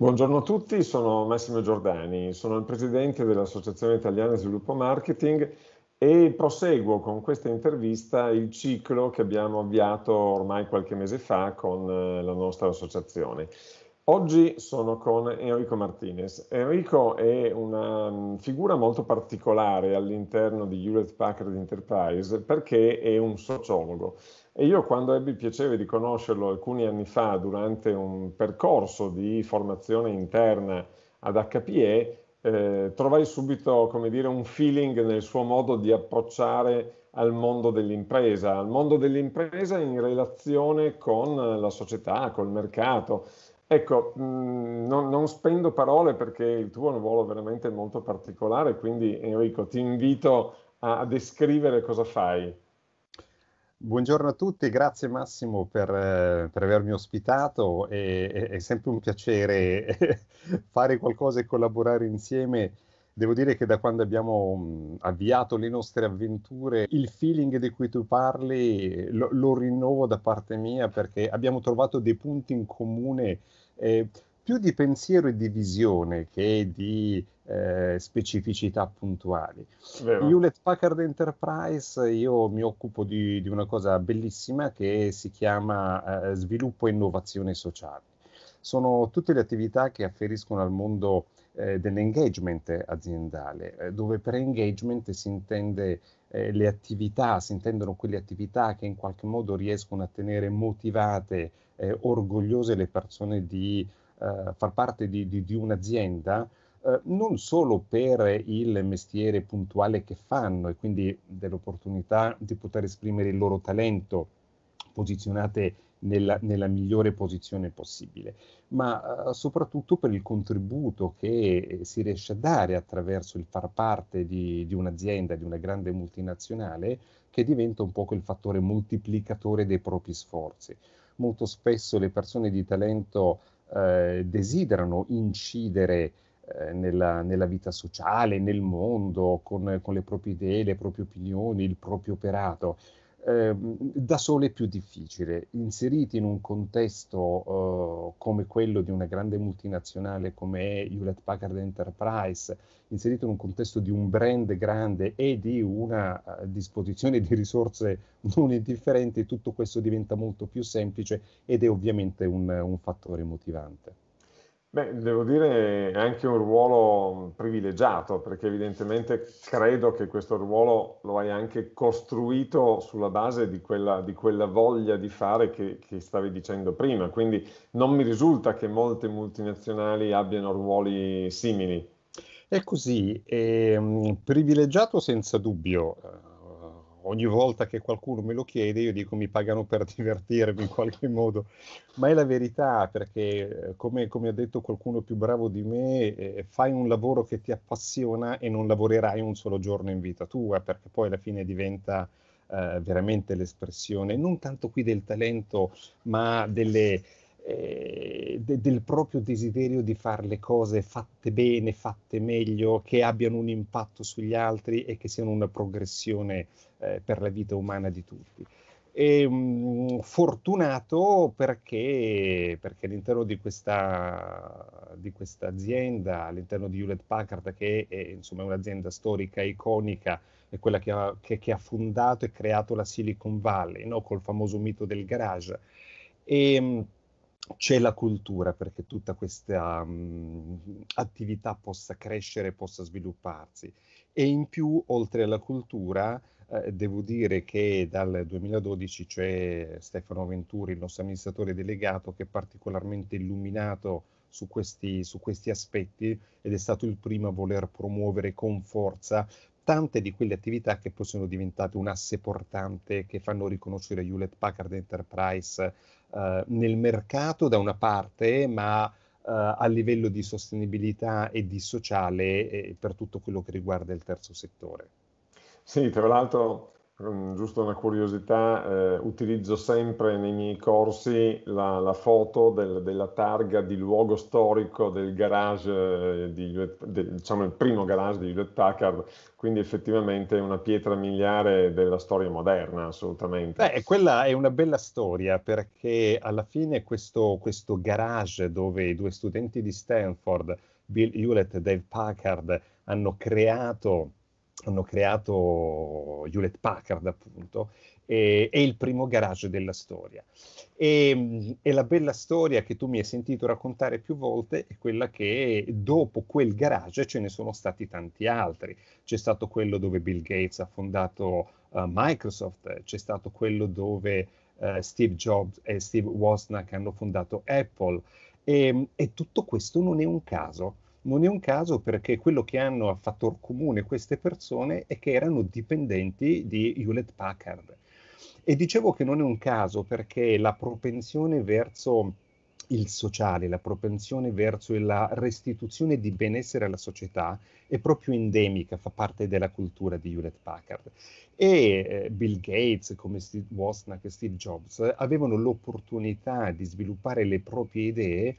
Buongiorno a tutti, sono Massimo Giordani, sono il presidente dell'Associazione Italiana Sviluppo Marketing e proseguo con questa intervista il ciclo che abbiamo avviato ormai qualche mese fa con eh, la nostra associazione. Oggi sono con Enrico Martinez. Enrico è una mm, figura molto particolare all'interno di Hewlett Packard Enterprise perché è un sociologo. E io quando ebbi il piacere di conoscerlo alcuni anni fa durante un percorso di formazione interna ad HPE, eh, trovai subito come dire, un feeling nel suo modo di approcciare al mondo dell'impresa, al mondo dell'impresa in relazione con la società, col mercato. Ecco, mh, mm, non, non spendo parole perché il tuo è un ruolo veramente molto particolare, quindi Enrico ti invito a, a descrivere cosa fai. Buongiorno a tutti, grazie Massimo per, eh, per avermi ospitato, è, è, è, sempre un piacere fare qualcosa e collaborare insieme. Devo dire che da quando abbiamo mm, avviato le nostre avventure, il feeling di cui tu parli lo, lo rinnovo da parte mia perché abbiamo trovato dei punti in comune. Eh, più di pensiero e di visione che di eh, specificità puntuali. Vero. Hewlett Packard Enterprise, io mi occupo di, di una cosa bellissima che si chiama eh, sviluppo e innovazione sociale. Sono tutte le attività che afferiscono al mondo eh, dell'engagement aziendale, eh, dove per engagement si intende eh, le attività, si intendono quelle attività che in qualche modo riescono a tenere motivate, eh, orgogliose le persone di eh, far parte di, di, di un'azienda eh, non solo per il mestiere puntuale che fanno e quindi dell'opportunità di poter esprimere il loro talento posizionate nella, nella migliore posizione possibile, ma eh, soprattutto per il contributo che si riesce a dare attraverso il far parte di, di un'azienda, di una grande multinazionale, che diventa un po' quel fattore moltiplicatore dei propri sforzi. Molto spesso le persone di talento eh, desiderano incidere eh, nella, nella, vita sociale, nel mondo, con, con, le proprie idee, le proprie opinioni, il proprio operato. Ehm, da sole è più difficile. Inseriti in un contesto eh, come quello di una grande multinazionale come Hewlett Packard Enterprise, inserito in un contesto di un brand grande e di una eh, disposizione di risorse non indifferenti, tutto questo diventa molto più semplice ed è ovviamente un, un fattore motivante. Beh, devo dire è anche un ruolo mm, privilegiato, perché evidentemente credo che questo ruolo lo hai anche costruito sulla base di quella, di quella voglia di fare che, che, stavi dicendo prima. Quindi non mi risulta che molte multinazionali abbiano ruoli simili. È così, è ehm, privilegiato senza dubbio eh, ogni volta che qualcuno me lo chiede io dico mi pagano per divertirmi in qualche modo, ma è la verità perché eh, come, come ha detto qualcuno più bravo di me, eh, eh, fai un lavoro che ti appassiona e non lavorerai un solo giorno in vita tua perché poi alla fine diventa eh, veramente l'espressione non tanto qui del talento ma delle eh, de, del proprio desiderio di fare le cose fatte bene, fatte meglio, che abbiano un impatto sugli altri e che siano una progressione eh, per la vita umana di tutti. E, ehm, mh, fortunato perché, perché all'interno di questa, di questa, azienda, all'interno di Hewlett Packard, che è, insomma, un'azienda storica, iconica, è quella che ha, che, che ha, fondato e creato la Silicon Valley, no? col famoso mito del garage. E, ehm, c'è la cultura perché tutta questa um, attività possa crescere, possa svilupparsi. E in più, oltre alla cultura, eh, devo dire che dal 2012 c'è Stefano Venturi, il nostro amministratore delegato, che è particolarmente illuminato su questi, su questi aspetti ed è stato il primo a voler promuovere con forza tante di quelle attività che poi sono diventate un asse portante che fanno riconoscere Hewlett Packard Enterprise eh, nel mercato da una parte, ma Uh, a livello di sostenibilità e di sociale eh, per tutto quello che riguarda il terzo settore. Sì, tra l'altro Mm, giusto una curiosità, eh, utilizzo sempre nei miei corsi la, la foto del, della targa di luogo storico del garage, eh, di, de, diciamo il primo garage di Hewlett Packard, quindi effettivamente è una pietra miliare della storia moderna, assolutamente. Beh, quella è una bella storia perché alla fine questo, questo garage dove i due studenti di Stanford, Bill Hewlett e Dave Packard, hanno creato hanno creato Hewlett Packard, appunto, e, è il primo garage della storia. E, e, la bella storia che tu mi hai sentito raccontare più volte è quella che dopo quel garage ce ne sono stati tanti altri. C'è stato quello dove Bill Gates ha fondato uh, Microsoft, c'è stato quello dove uh, Steve Jobs e Steve Wozniak hanno fondato Apple. E, e tutto questo non è un caso non è un caso perché quello che hanno a fattor comune queste persone è che erano dipendenti di Hewlett Packard. E dicevo che non è un caso perché la propensione verso il sociale, la propensione verso la restituzione di benessere alla società è proprio endemica, fa parte della cultura di Hewlett Packard. E eh, Bill Gates, come Steve Wozniak e Steve Jobs, avevano l'opportunità di sviluppare le proprie idee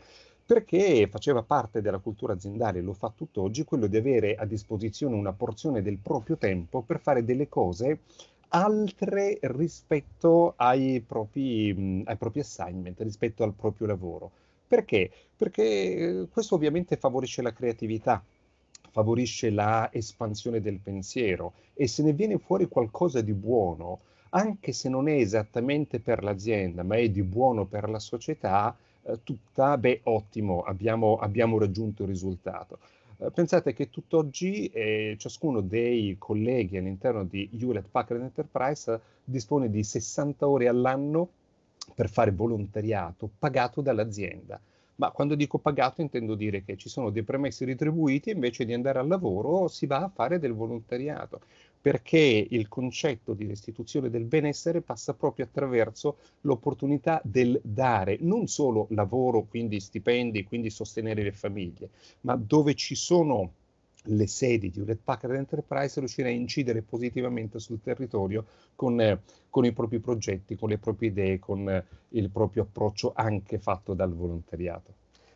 perché faceva parte della cultura aziendale, lo fa tutt'oggi, quello di avere a disposizione una porzione del proprio tempo per fare delle cose altre rispetto ai propri, mm, ai propri assignment, rispetto al proprio lavoro. Perché? Perché eh, questo ovviamente favorisce la creatività, favorisce la espansione del pensiero e se ne viene fuori qualcosa di buono, anche se non è esattamente per l'azienda, ma è di buono per la società, eh, tutta, beh ottimo, abbiamo, abbiamo raggiunto il risultato. Eh, pensate che tutt'oggi eh, ciascuno dei colleghi all'interno di Hewlett Packard Enterprise dispone di 60 ore all'anno per fare volontariato pagato dall'azienda. Ma quando dico pagato intendo dire che ci sono dei premessi retribuiti e invece di andare al lavoro si va a fare del volontariato perché il concetto di restituzione del benessere passa proprio attraverso l'opportunità del dare, non solo lavoro, quindi stipendi, quindi sostenere le famiglie, ma dove ci sono le sedi di Hewlett Packard Enterprise riuscire a incidere positivamente sul territorio con, eh, con, i propri progetti, con le proprie idee, con eh, il proprio approccio anche fatto dal volontariato.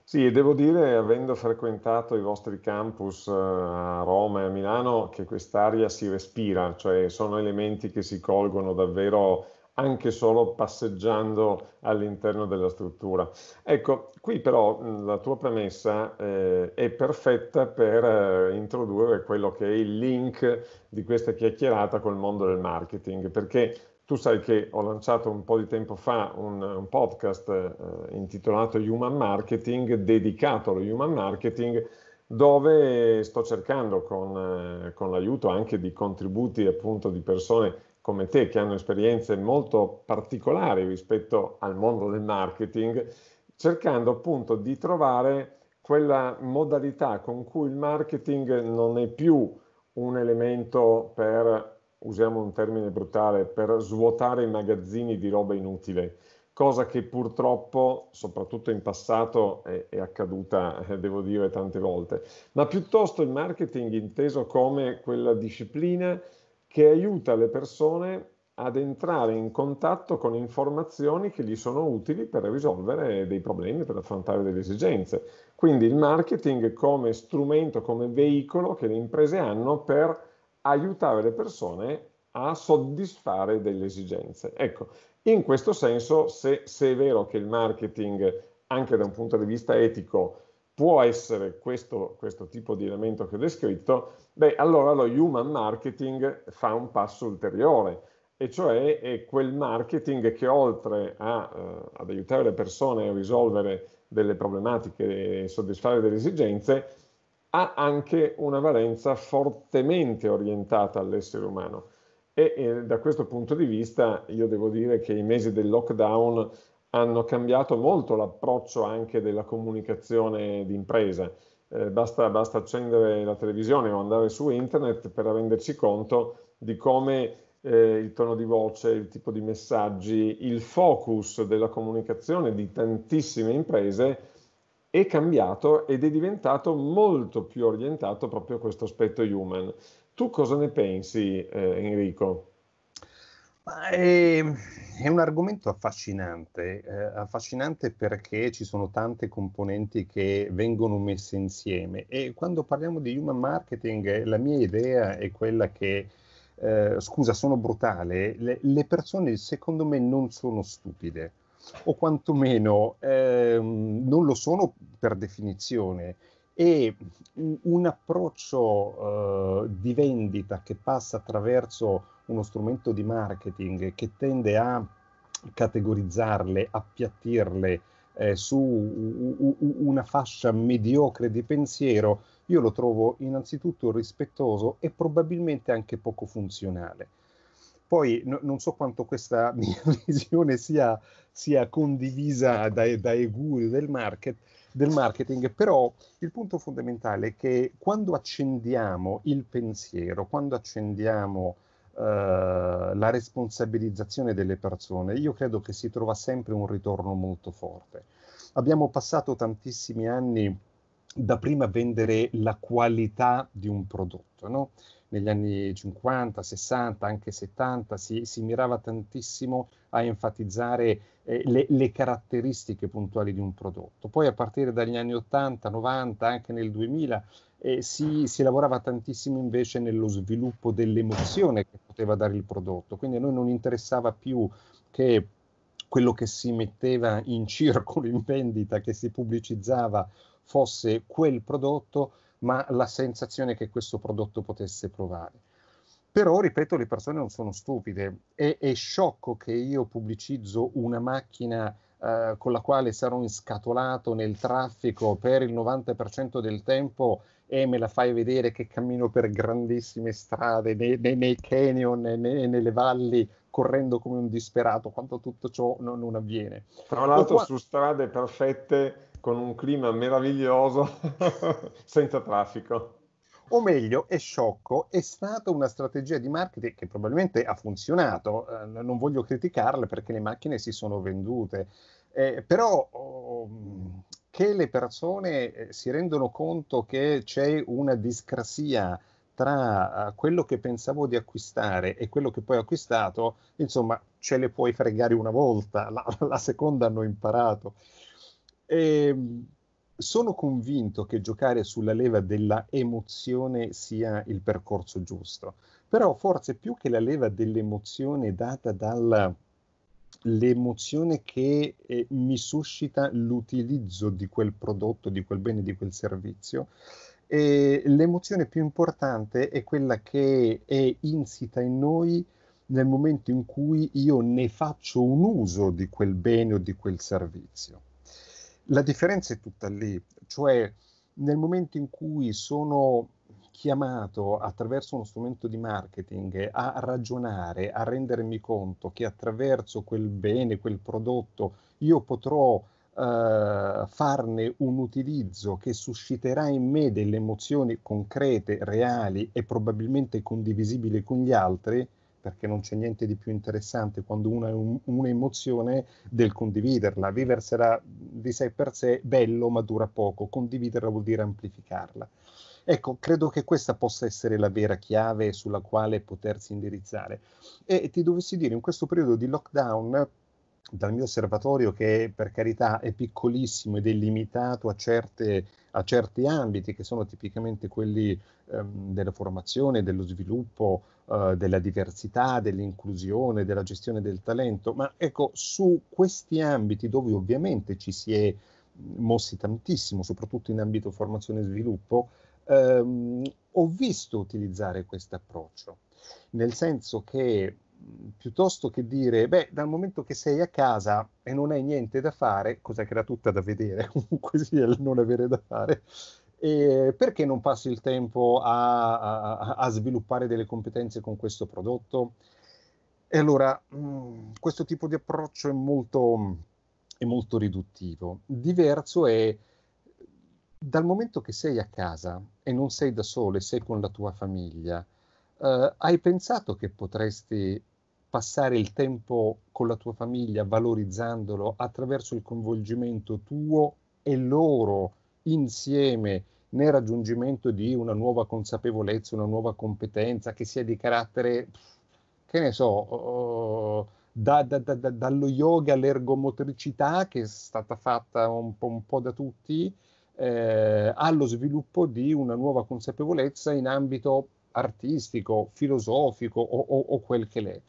Sì, e devo dire, avendo frequentato i vostri campus eh, a Roma e a Milano, che quest'aria si respira, cioè sono elementi che si colgono davvero anche solo passeggiando all'interno della struttura. Ecco, qui però la tua premessa eh, è perfetta per eh, introdurre quello che è il link di questa chiacchierata col mondo del marketing, perché tu sai che ho lanciato un po' di tempo fa un, un podcast eh, intitolato Human Marketing, dedicato allo human marketing, dove sto cercando con, eh, con l'aiuto anche di contributi appunto di persone come te che hanno esperienze molto particolari rispetto al mondo del marketing, cercando appunto di trovare quella modalità con cui il marketing non è più un elemento per usiamo un termine brutale, per svuotare i magazzini di roba inutile, cosa che purtroppo, soprattutto in passato, è, è accaduta, eh, devo dire, tante volte. Ma piuttosto il marketing inteso come quella disciplina che aiuta le persone ad entrare in contatto con informazioni che gli sono utili per risolvere dei problemi, per affrontare delle esigenze. Quindi il marketing come strumento, come veicolo che le imprese hanno per aiutare le persone a soddisfare delle esigenze. Ecco, in questo senso, se, se è vero che il marketing, anche da un punto di vista etico, può essere questo, questo, tipo di elemento che ho descritto, beh, allora lo human marketing fa un passo ulteriore, e cioè è quel marketing che oltre a, eh, ad aiutare le persone a risolvere delle problematiche e soddisfare delle esigenze, ha anche una valenza fortemente orientata all'essere umano. E, e da questo punto di vista io devo dire che i mesi del lockdown hanno cambiato molto l'approccio anche della comunicazione d'impresa. Eh, basta, basta, accendere la televisione o andare su internet per renderci conto di come eh, il tono di voce, il tipo di messaggi, il focus della comunicazione di tantissime imprese è cambiato ed è diventato molto più orientato proprio a questo aspetto human. Tu cosa ne pensi, eh, Enrico? È, è, un argomento affascinante, eh, affascinante perché ci sono tante componenti che vengono messe insieme e quando parliamo di human marketing eh, la mia idea è quella che eh, scusa, sono brutale, le, le persone secondo me non sono stupide o quantomeno ehm, non lo sono per definizione e un approccio eh, di vendita che passa attraverso uno strumento di marketing che tende a categorizzarle, appiattirle eh, su una fascia mediocre di pensiero, io lo trovo innanzitutto rispettoso e probabilmente anche poco funzionale. Poi no, non so quanto questa mia visione sia, sia condivisa dai, dai guru del, market, del marketing, però il punto fondamentale è che quando accendiamo il pensiero, quando accendiamo eh, la responsabilizzazione delle persone, io credo che si trova sempre un ritorno molto forte. Abbiamo passato tantissimi anni da prima vendere la qualità di un prodotto. No? Negli anni 50, 60, anche 70 si, si mirava tantissimo a enfatizzare eh, le, le, caratteristiche puntuali di un prodotto. Poi a partire dagli anni 80, 90, anche nel 2000 eh, si, si lavorava tantissimo invece nello sviluppo dell'emozione che poteva dare il prodotto. Quindi a noi non interessava più che quello che si metteva in circolo in vendita, che si pubblicizzava fosse quel prodotto, ma la sensazione che questo prodotto potesse provare. Però, ripeto, le persone non sono stupide. È, è sciocco che io pubblicizzo una macchina eh, con la quale sarò inscatolato nel traffico per il 90% del tempo e me la fai vedere che cammino per grandissime strade, nei, nei, nei canyon, nei, nelle valli, correndo come un disperato, quando tutto ciò non, non avviene. Tra l'altro qua... su strade perfette, con un clima meraviglioso, senza traffico o meglio è sciocco, è stata una strategia di marketing che probabilmente ha funzionato, eh, non voglio criticarle perché le macchine si sono vendute, eh, però oh, che le persone eh, si rendono conto che c'è una discrasia tra eh, quello che pensavo di acquistare e quello che poi ho acquistato, insomma, ce le puoi fregare una volta, la, la seconda hanno imparato. E ehm, sono convinto che giocare sulla leva della emozione sia il percorso giusto, però forse più che la leva dell'emozione data dall'emozione che eh, mi suscita l'utilizzo di quel prodotto, di quel bene, di quel servizio, e l'emozione più importante è quella che è insita in noi nel momento in cui io ne faccio un uso di quel bene o di quel servizio. La differenza è tutta lì, cioè nel momento in cui sono chiamato attraverso uno strumento di marketing a ragionare, a rendermi conto che attraverso quel bene, quel prodotto, io potrò Uh, farne un utilizzo che susciterà in me delle emozioni concrete, reali e probabilmente condivisibili con gli altri, perché non c'è niente di più interessante quando una è un, un'emozione del condividerla. Viversela di sé per sé bello ma dura poco, condividerla vuol dire amplificarla. Ecco, credo che questa possa essere la vera chiave sulla quale potersi indirizzare. E ti dovessi dire, in questo periodo di lockdown dal mio osservatorio che per carità è piccolissimo ed è limitato a, certe, a certi ambiti che sono tipicamente quelli ehm, della formazione, dello sviluppo, eh, della diversità, dell'inclusione, della gestione del talento, ma ecco su questi ambiti dove ovviamente ci si è mossi tantissimo, soprattutto in ambito formazione e sviluppo, ehm, ho visto utilizzare questo approccio, nel senso che piuttosto che dire, beh, dal momento che sei a casa e non hai niente da fare, cosa che era tutta da vedere, comunque sia il non avere da fare, eh, perché non passi il tempo a, a, a, sviluppare delle competenze con questo prodotto? E allora, mh, mm, questo tipo di approccio è molto, è molto riduttivo. Diverso è dal momento che sei a casa e non sei da sole, sei con la tua famiglia, Uh, hai pensato che potresti passare il tempo con la tua famiglia valorizzandolo attraverso il coinvolgimento tuo e loro insieme nel raggiungimento di una nuova consapevolezza, una nuova competenza che sia di carattere, che ne so, uh, da, da, da, dallo yoga all'ergomotricità che è stata fatta un po', un po da tutti, eh, allo sviluppo di una nuova consapevolezza in ambito artistico, filosofico o, o, o quel che l'è.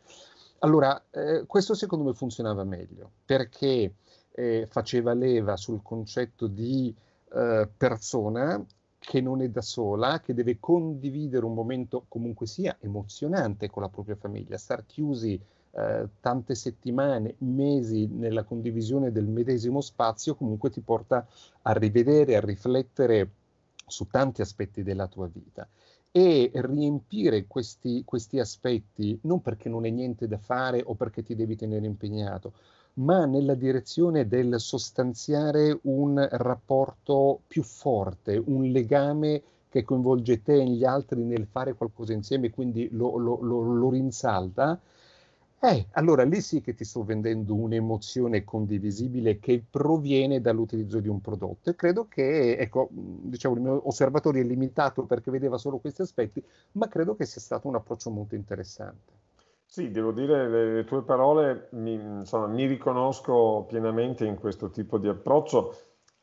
Allora, eh, questo secondo me funzionava meglio perché eh, faceva leva sul concetto di eh, persona che non è da sola, che deve condividere un momento comunque sia emozionante con la propria famiglia, star chiusi eh, tante settimane, mesi nella condivisione del medesimo spazio comunque ti porta a rivedere, a riflettere su tanti aspetti della tua vita e riempire questi, questi aspetti non perché non è niente da fare o perché ti devi tenere impegnato, ma nella direzione del sostanziare un rapporto più forte, un legame che coinvolge te e gli altri nel fare qualcosa insieme, quindi lo, lo, lo, lo rinsalda eh, allora lì sì che ti sto vendendo un'emozione condivisibile che proviene dall'utilizzo di un prodotto e credo che, ecco, diciamo, il mio osservatorio è limitato perché vedeva solo questi aspetti, ma credo che sia stato un approccio molto interessante. Sì, devo dire, le, le tue parole mi, insomma, mi riconosco pienamente in questo tipo di approccio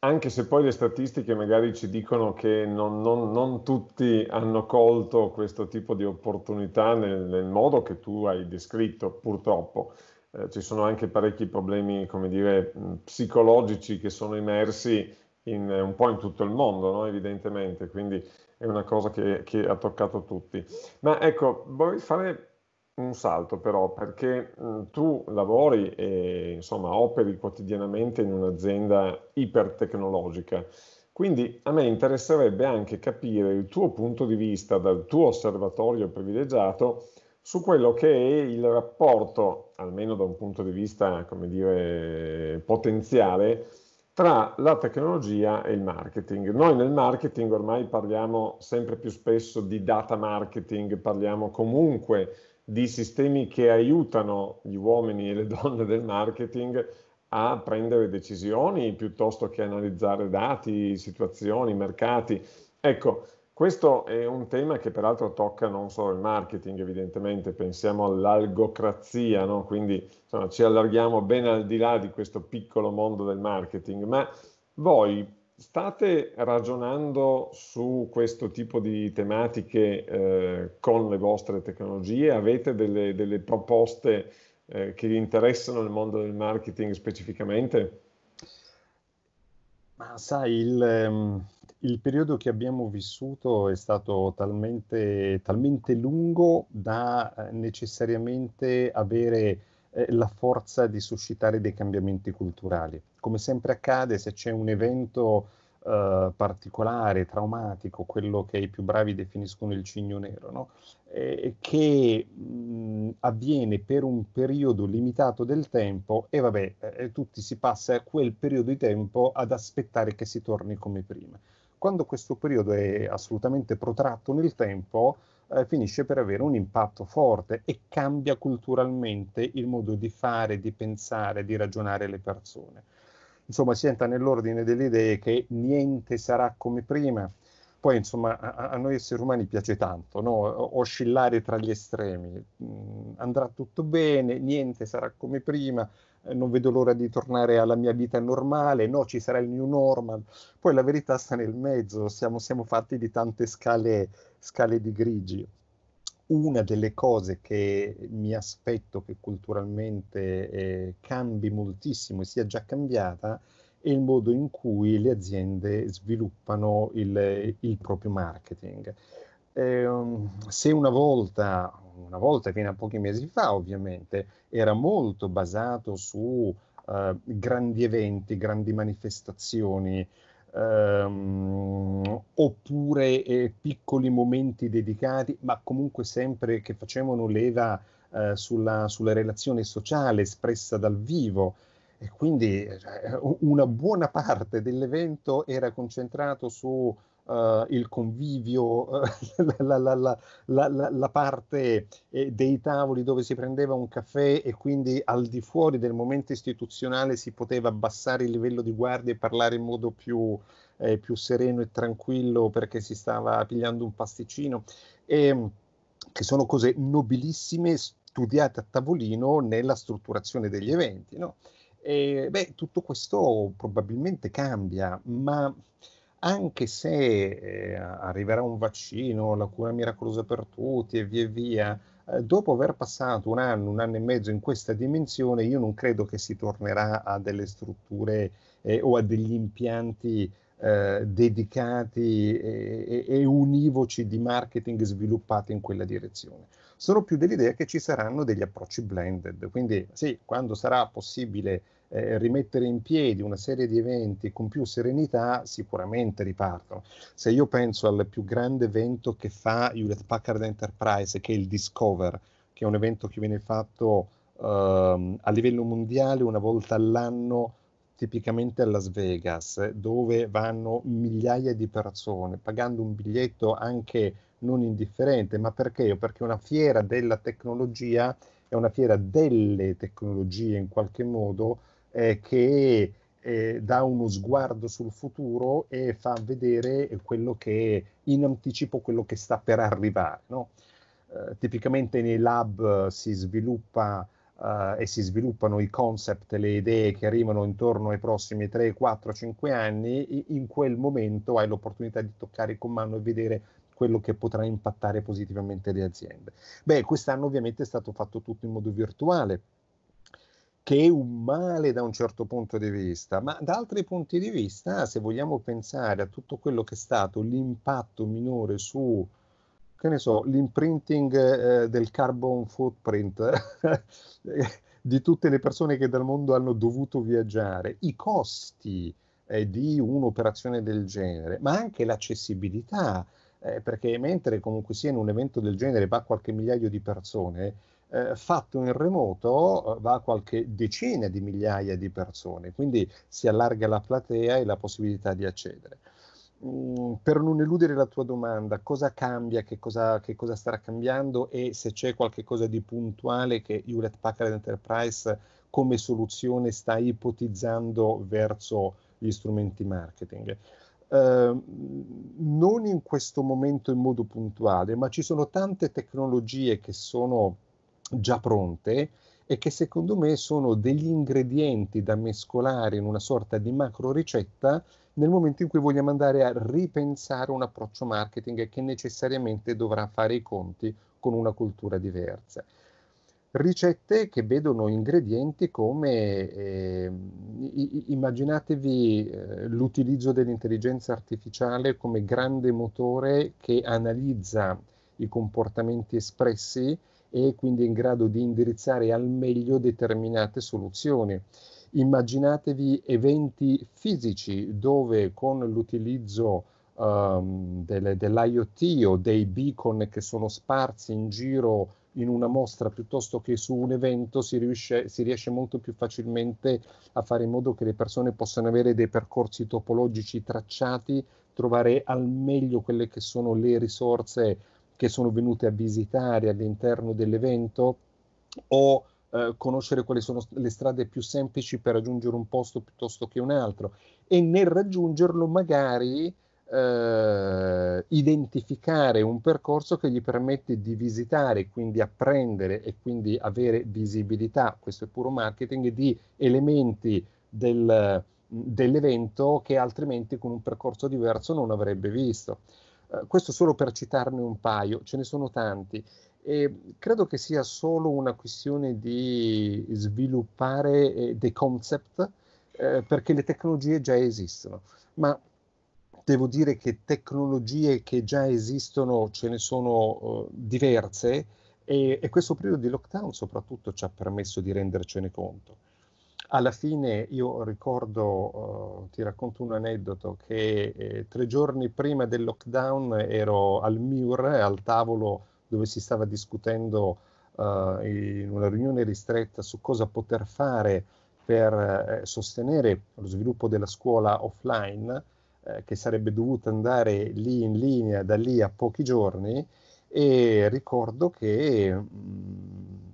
anche se poi le statistiche magari ci dicono che non, non, non tutti hanno colto questo tipo di opportunità nel, nel modo che tu hai descritto, purtroppo. Eh, ci sono anche parecchi problemi, come dire, mm, psicologici che sono immersi in, eh, un po' in tutto il mondo, no? evidentemente, quindi è una cosa che, che ha toccato tutti. Ma ecco, vorrei fare un salto però perché mh, mm, tu lavori e insomma operi quotidianamente in un'azienda ipertecnologica. Quindi a me interesserebbe anche capire il tuo punto di vista dal tuo osservatorio privilegiato su quello che è il rapporto, almeno da un punto di vista, come dire, potenziale, tra la tecnologia e il marketing. Noi nel marketing ormai parliamo sempre più spesso di data marketing, parliamo comunque di di sistemi che aiutano gli uomini e le donne del marketing a prendere decisioni piuttosto che analizzare dati, situazioni, mercati. Ecco, questo è un tema che peraltro tocca non solo il marketing, evidentemente, pensiamo all'algocrazia, no? quindi insomma, ci allarghiamo ben al di là di questo piccolo mondo del marketing, ma voi State ragionando su questo tipo di tematiche eh, con le vostre tecnologie? Avete delle, delle proposte eh, che vi interessano nel mondo del marketing specificamente? Ma sai, il, ehm, il periodo che abbiamo vissuto è stato talmente, talmente lungo da eh, necessariamente avere la forza di suscitare dei cambiamenti culturali. Come sempre accade, se c'è un evento eh, particolare, traumatico, quello che i più bravi definiscono il cigno nero, no? eh, che mh, avviene per un periodo limitato del tempo e vabbè, eh, tutti si passa a quel periodo di tempo ad aspettare che si torni come prima. Quando questo periodo è assolutamente protratto nel tempo, eh, finisce per avere un impatto forte e cambia culturalmente il modo di fare, di pensare, di ragionare le persone. Insomma, si entra nell'ordine delle idee che niente sarà come prima, poi insomma a, a, noi esseri umani piace tanto no? oscillare tra gli estremi, mm, andrà tutto bene, niente sarà come prima, eh, non vedo l'ora di tornare alla mia vita normale, no ci sarà il new normal, poi la verità sta nel mezzo, siamo, siamo fatti di tante scale, scale di grigi. Una delle cose che mi aspetto che culturalmente eh, cambi moltissimo e sia già cambiata è e il modo in cui le aziende sviluppano il, il proprio marketing. Eh, se una volta, una volta fino a pochi mesi fa ovviamente, era molto basato su eh, grandi eventi, grandi manifestazioni, ehm, oppure eh, piccoli momenti dedicati, ma comunque sempre che facevano leva eh, sulla, sulla relazione sociale espressa dal vivo, e quindi eh, eh, una buona parte dell'evento era concentrato su Uh, il convivio, uh, la, la, la, la, parte eh, dei tavoli dove si prendeva un caffè e quindi al di fuori del momento istituzionale si poteva abbassare il livello di guardia e parlare in modo più, eh, più sereno e tranquillo perché si stava pigliando un pasticcino, e, ehm, che sono cose nobilissime studiate a tavolino nella strutturazione degli eventi. No? E, beh, tutto questo probabilmente cambia, ma anche se eh, arriverà un vaccino, la cura miracolosa per tutti e via via, eh, dopo aver passato un anno, un anno e mezzo in questa dimensione, io non credo che si tornerà a delle strutture eh, o a degli impianti eh, dedicati e, e, univoci di marketing sviluppati in quella direzione. Sono più dell'idea che ci saranno degli approcci blended, quindi sì, quando sarà possibile eh, rimettere in piedi una serie di eventi con più serenità, sicuramente ripartono. Se io penso al più grande evento che fa Hewlett Packard Enterprise, che è il Discover, che è un evento che viene fatto ehm, a livello mondiale una volta all'anno, tipicamente a Las Vegas, dove vanno migliaia di persone pagando un biglietto anche non indifferente, ma perché? Perché una fiera della tecnologia è una fiera delle tecnologie in qualche modo eh, che eh, dà uno sguardo sul futuro e fa vedere quello che in anticipo quello che sta per arrivare. No? Eh, tipicamente nei lab eh, si sviluppa Uh, e si sviluppano i concept, le idee che arrivano intorno ai prossimi 3, 4, 5 anni, in quel momento hai l'opportunità di toccare con mano e vedere quello che potrà impattare positivamente le aziende. Beh, quest'anno ovviamente è stato fatto tutto in modo virtuale, che è un male da un certo punto di vista, ma da altri punti di vista, ah, se vogliamo pensare a tutto quello che è stato l'impatto minore su, che ne so, l'imprinting eh, del carbon footprint di tutte le persone che dal mondo hanno dovuto viaggiare, i costi eh, di un'operazione del genere, ma anche l'accessibilità, eh, perché mentre comunque sia in un evento del genere va qualche migliaio di persone, eh, fatto in remoto eh, va a qualche decina di migliaia di persone, quindi si allarga la platea e la possibilità di accedere. Mm, per non eludere la tua domanda, cosa cambia, che cosa, che cosa starà cambiando e se c'è qualcosa di puntuale che Hewlett Packard Enterprise come soluzione sta ipotizzando verso gli strumenti marketing. Eh, non in questo momento in modo puntuale, ma ci sono tante tecnologie che sono già pronte e che secondo me sono degli ingredienti da mescolare in una sorta di macro ricetta nel momento in cui vogliamo andare a ripensare un approccio marketing che necessariamente dovrà fare i conti con una cultura diversa. Ricette che vedono ingredienti come, eh, immaginatevi eh, l'utilizzo dell'intelligenza artificiale come grande motore che analizza i comportamenti espressi e quindi in grado di indirizzare al meglio determinate soluzioni. Immaginatevi eventi fisici dove con l'utilizzo um, delle, dell'IoT o dei beacon che sono sparsi in giro in una mostra piuttosto che su un evento si riesce, si riesce, molto più facilmente a fare in modo che le persone possano avere dei percorsi topologici tracciati, trovare al meglio quelle che sono le risorse che sono venute a visitare all'interno dell'evento o eh, conoscere quali sono le strade più semplici per raggiungere un posto piuttosto che un altro e nel raggiungerlo magari eh, identificare un percorso che gli permette di visitare, quindi apprendere e quindi avere visibilità, questo è puro marketing, di elementi del, dell'evento che altrimenti con un percorso diverso non avrebbe visto. Eh, questo solo per citarne un paio, ce ne sono tanti. E credo che sia solo una questione di sviluppare eh, dei concept eh, perché le tecnologie già esistono, ma devo dire che tecnologie che già esistono ce ne sono eh, diverse e, e questo periodo di lockdown soprattutto ci ha permesso di rendercene conto alla fine io ricordo, uh, ti racconto un aneddoto, che eh, tre giorni prima del lockdown ero al MIUR, al tavolo dove si stava discutendo uh, in una riunione ristretta su cosa poter fare per eh, sostenere lo sviluppo della scuola offline, eh, che sarebbe dovuta andare lì in linea da lì a pochi giorni, e ricordo che... Mh, mm,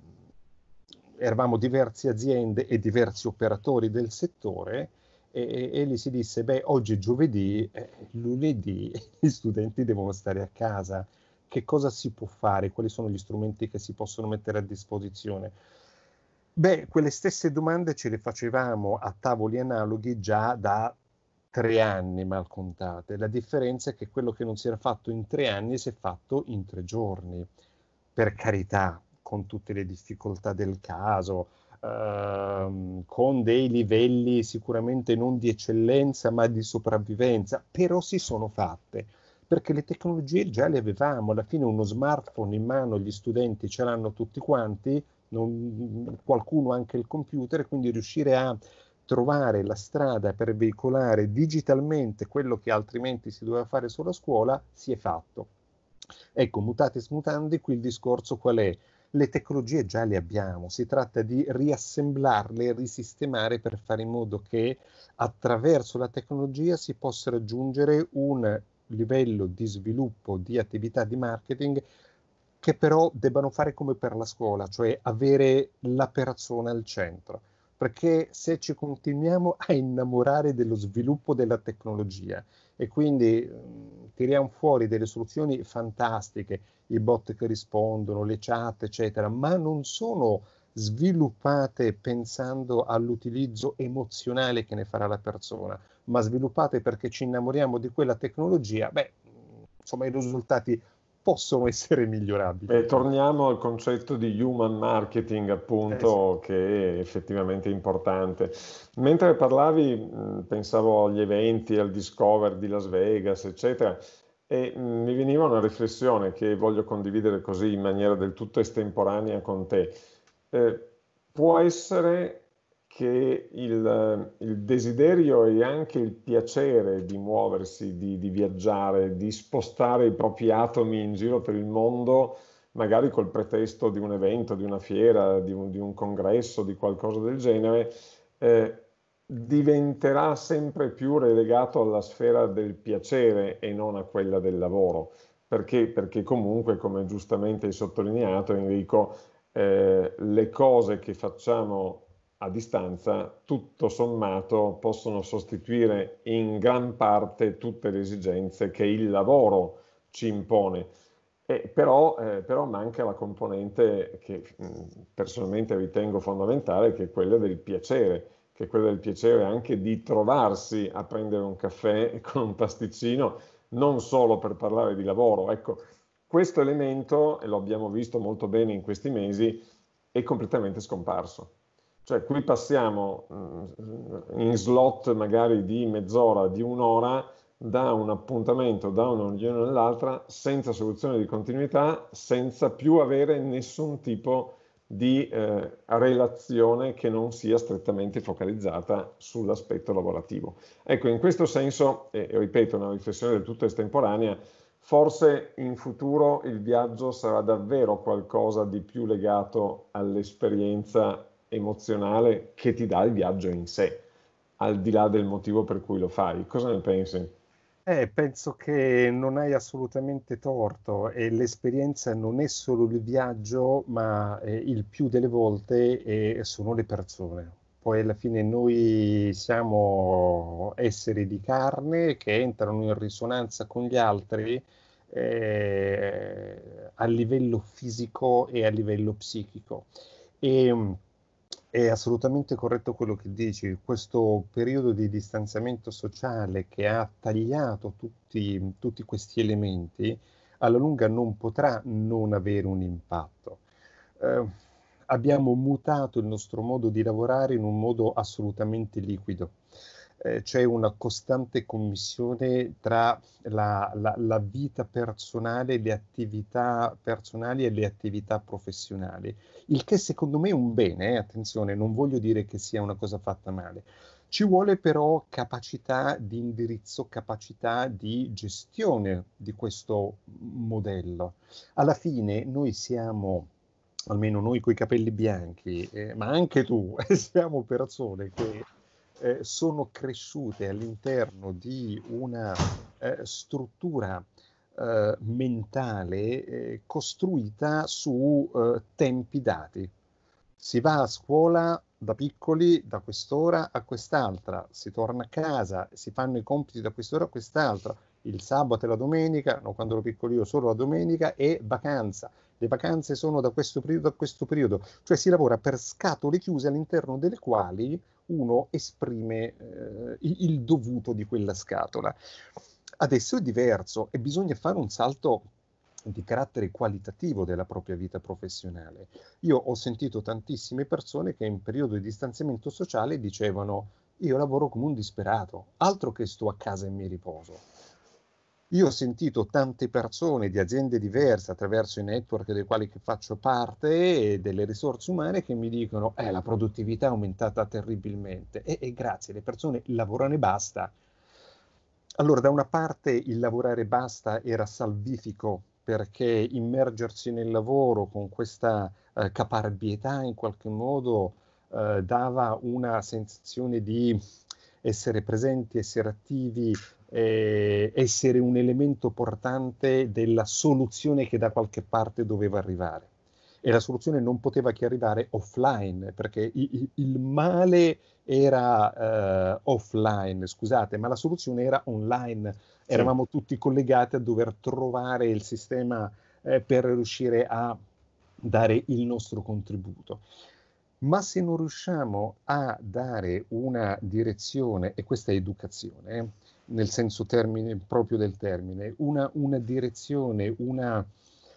eravamo diverse aziende e diversi operatori del settore e, e, e, lì si disse, beh, oggi è giovedì, eh, lunedì gli studenti devono stare a casa, che cosa si può fare, quali sono gli strumenti che si possono mettere a disposizione? Beh, quelle stesse domande ce le facevamo a tavoli analoghi già da tre anni mal contate, la differenza è che quello che non si era fatto in tre anni si è fatto in tre giorni, per carità, con tutte le difficoltà del caso, ehm, con dei livelli sicuramente non di eccellenza ma di sopravvivenza, però si sono fatte perché le tecnologie già le avevamo, alla fine uno smartphone in mano gli studenti ce l'hanno tutti quanti, non, qualcuno anche il computer, quindi riuscire a trovare la strada per veicolare digitalmente quello che altrimenti si doveva fare solo a scuola si è fatto. Ecco, mutate e smutandi, qui il discorso qual è? le tecnologie già le abbiamo, si tratta di riassemblarle, risistemare per fare in modo che attraverso la tecnologia si possa raggiungere un livello di sviluppo di attività di marketing che però debbano fare come per la scuola, cioè avere la persona al centro. Perché se ci continuiamo a innamorare dello sviluppo della tecnologia e quindi tiriamo fuori delle soluzioni fantastiche, i bot che rispondono, le chat, eccetera, ma non sono sviluppate pensando all'utilizzo emozionale che ne farà la persona, ma sviluppate perché ci innamoriamo di quella tecnologia, beh, insomma i risultati possono essere migliorabili. E torniamo al concetto di human marketing, appunto, eh, sì. che è effettivamente importante. Mentre parlavi, mm, pensavo agli eventi, al Discover di Las Vegas, eccetera, e mm, mi veniva una riflessione che voglio condividere così in maniera del tutto estemporanea con te. Eh, può essere che il, il, desiderio e anche il piacere di muoversi, di, di, viaggiare, di spostare i propri atomi in giro per il mondo, magari col pretesto di un evento, di una fiera, di un, di un congresso, di qualcosa del genere, eh, diventerà sempre più relegato alla sfera del piacere e non a quella del lavoro. Perché? Perché comunque, come giustamente hai sottolineato Enrico, eh, le cose che facciamo a distanza, tutto sommato possono sostituire in gran parte tutte le esigenze che il lavoro ci impone. E però, eh, però, manca la componente che mh, personalmente ritengo fondamentale, che è quella del piacere, che è quella del piacere anche di trovarsi a prendere un caffè con un pasticcino, non solo per parlare di lavoro. Ecco, questo elemento, e lo abbiamo visto molto bene in questi mesi, è completamente scomparso. Cioè qui passiamo mm, in slot magari di mezz'ora, di un'ora, da un appuntamento, da una riunione all'altra, senza soluzione di continuità, senza più avere nessun tipo di eh, relazione che non sia strettamente focalizzata sull'aspetto lavorativo. Ecco, in questo senso, e eh, ripeto, una riflessione del tutto estemporanea, forse in futuro il viaggio sarà davvero qualcosa di più legato all'esperienza emozionale che ti dà il viaggio in sé, al di là del motivo per cui lo fai. Cosa ne pensi? Eh, penso che non hai assolutamente torto e l'esperienza non è solo il viaggio, ma eh, il più delle volte eh, sono le persone. Poi alla fine noi siamo esseri di carne che entrano in risonanza con gli altri eh, a livello fisico e a livello psichico. E, ehm, è assolutamente corretto quello che dici, questo periodo di distanziamento sociale che ha tagliato tutti, tutti questi elementi alla lunga non potrà non avere un impatto. Eh, abbiamo mutato il nostro modo di lavorare in un modo assolutamente liquido eh, c'è una costante commissione tra la, la, la, vita personale, le attività personali e le attività professionali, il che secondo me è un bene, eh? attenzione, non voglio dire che sia una cosa fatta male. Ci vuole però capacità di indirizzo, capacità di gestione di questo modello. Alla fine noi siamo almeno noi coi capelli bianchi, eh, ma anche tu, siamo persone che eh, sono cresciute all'interno di una eh, struttura eh, mentale eh, costruita su eh, tempi dati. Si va a scuola da piccoli da quest'ora a quest'altra, si torna a casa, si fanno i compiti da quest'ora a quest'altra, il sabato e la domenica, no, quando ero piccolo io solo la domenica, e vacanza. Le vacanze sono da questo periodo a questo periodo, cioè si lavora per scatole chiuse all'interno delle quali uno esprime eh, il dovuto di quella scatola. Adesso è diverso e bisogna fare un salto di carattere qualitativo della propria vita professionale. Io ho sentito tantissime persone che in periodo di distanziamento sociale dicevano io lavoro come un disperato, altro che sto a casa e mi riposo. Io ho sentito tante persone di aziende diverse attraverso i network dei quali faccio parte e delle risorse umane che mi dicono eh, la produttività è aumentata terribilmente e, e grazie, le persone lavorano e basta. Allora, da una parte il lavorare e basta era salvifico perché immergersi nel lavoro con questa eh, caparbietà in qualche modo eh, dava una sensazione di essere presenti, essere attivi, eh, essere un elemento portante della soluzione che da qualche parte doveva arrivare. E la soluzione non poteva che arrivare offline, perché i, i, il male era eh, offline, scusate, ma la soluzione era online. Sì. Eravamo tutti collegati a dover trovare il sistema eh, per riuscire a dare il nostro contributo ma se non riusciamo a dare una direzione, e questa è educazione, nel senso termine, proprio del termine, una, una direzione, una,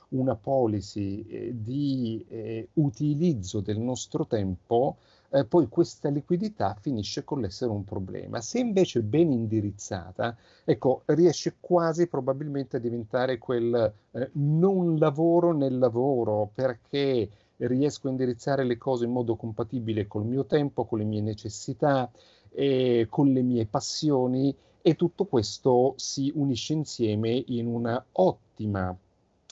una policy eh, di eh, utilizzo del nostro tempo, eh, poi questa liquidità finisce con l'essere un problema. Se invece ben indirizzata, ecco, riesce quasi probabilmente a diventare quel eh, non lavoro nel lavoro, perché riesco a indirizzare le cose in modo compatibile col mio tempo, con le mie necessità, eh, con le mie passioni e tutto questo si unisce insieme in una ottima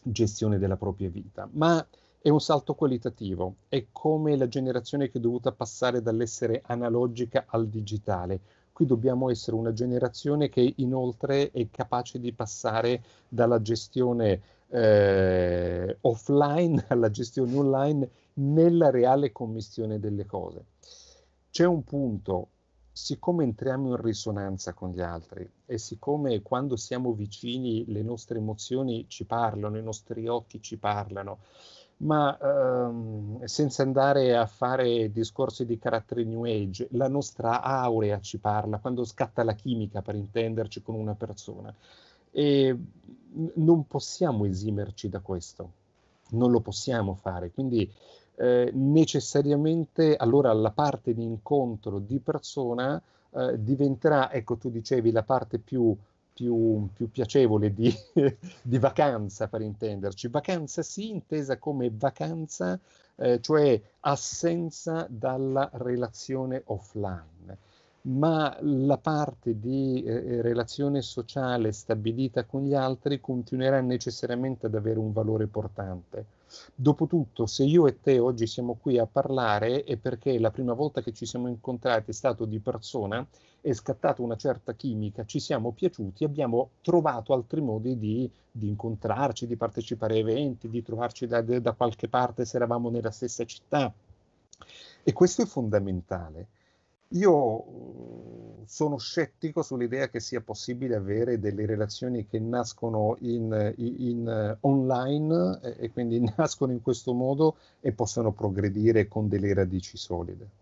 gestione della propria vita. Ma è un salto qualitativo, è come la generazione che è dovuta passare dall'essere analogica al digitale. Qui dobbiamo essere una generazione che inoltre è capace di passare dalla gestione eh, offline alla gestione online nella reale commissione delle cose. C'è un punto siccome entriamo in risonanza con gli altri e siccome quando siamo vicini le nostre emozioni ci parlano, i nostri occhi ci parlano, ma ehm, senza andare a fare discorsi di carattere new age, la nostra aurea ci parla quando scatta la chimica per intenderci con una persona e non possiamo esimerci da questo, non lo possiamo fare, quindi eh, necessariamente allora la parte di incontro di persona eh, diventerà, ecco tu dicevi, la parte più, più, più piacevole di, di, vacanza, per intenderci. Vacanza sì, intesa come vacanza, eh, cioè assenza dalla relazione offline, ma la parte di eh, eh, relazione sociale stabilita con gli altri continuerà necessariamente ad avere un valore portante Dopotutto, se io e te oggi siamo qui a parlare è perché la prima volta che ci siamo incontrati è stato di persona, è scattata una certa chimica, ci siamo piaciuti, abbiamo trovato altri modi di, di incontrarci, di partecipare a eventi, di trovarci da, da qualche parte se eravamo nella stessa città. E questo è fondamentale. Io mm, sono scettico sull'idea che sia possibile avere delle relazioni che nascono in, in, eh, online e, quindi nascono in questo modo e possano progredire con delle radici solide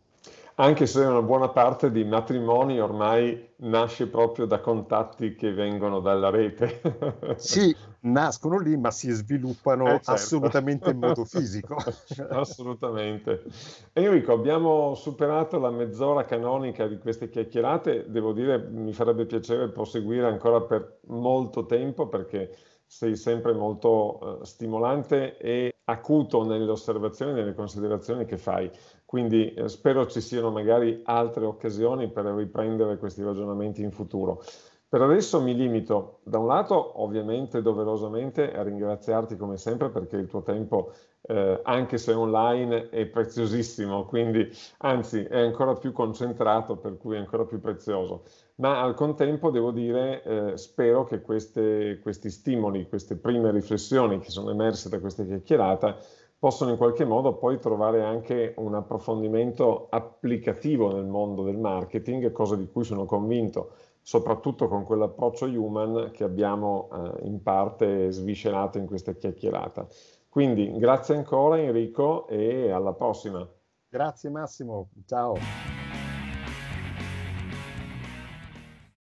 anche se una buona parte dei matrimoni ormai nasce proprio da contatti che vengono dalla rete. sì, nascono lì, ma si sviluppano eh certo. assolutamente in modo fisico. assolutamente. Enrico, abbiamo superato la mezz'ora canonica di queste chiacchierate. Devo dire, mi farebbe piacere proseguire ancora per molto tempo perché sei sempre molto uh, stimolante e acuto nelle osservazioni e nelle considerazioni che fai. Quindi eh, spero ci siano magari altre occasioni per riprendere questi ragionamenti in futuro. Per adesso mi limito, da un lato ovviamente doverosamente a ringraziarti come sempre perché il tuo tempo, eh, anche se online, è preziosissimo, quindi anzi è ancora più concentrato, per cui è ancora più prezioso. Ma al contempo devo dire, eh, spero che queste, questi stimoli, queste prime riflessioni che sono emerse da questa chiacchierata, possono in qualche modo poi trovare anche un approfondimento applicativo nel mondo del marketing, cosa di cui sono convinto, soprattutto con quell'approccio human che abbiamo eh, in parte sviscerato in questa chiacchierata. Quindi grazie ancora Enrico e alla prossima. Grazie Massimo, ciao.